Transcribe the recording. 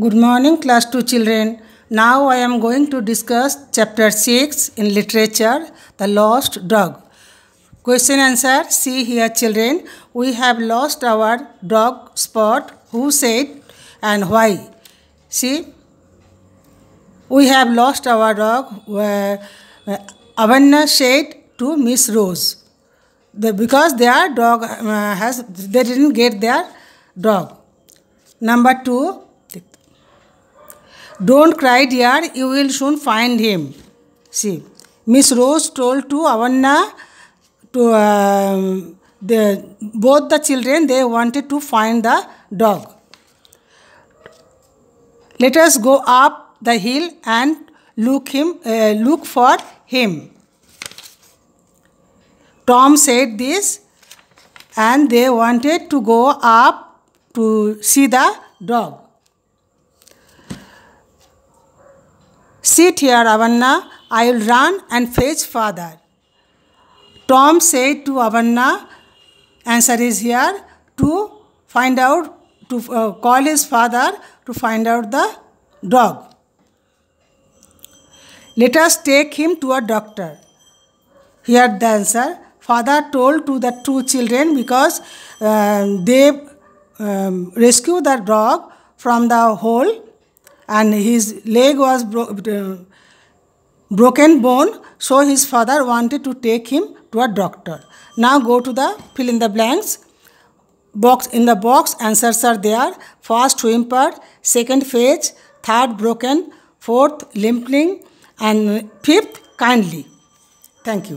Good morning class 2 children. Now I am going to discuss chapter 6 in literature, The Lost Dog. Question answer, see here children, we have lost our dog spot, who said and why. See, we have lost our dog, uh, Avanna said to Miss Rose. The, because their dog uh, has, they didn't get their dog. Number two, don't cry, dear, you will soon find him. See, Miss Rose told to Avanna to um, the, both the children they wanted to find the dog. Let us go up the hill and look him uh, look for him. Tom said this and they wanted to go up to see the dog. Sit here, Avanna, I will run and fetch father. Tom said to Avanna, answer is here, to find out, to uh, call his father to find out the dog. Let us take him to a doctor. Here the answer. Father told to the two children because uh, they um, rescued the dog from the hole and his leg was bro uh, broken bone so his father wanted to take him to a doctor now go to the fill in the blanks box in the box answers are there first whimper second phase third broken fourth limping and fifth kindly thank you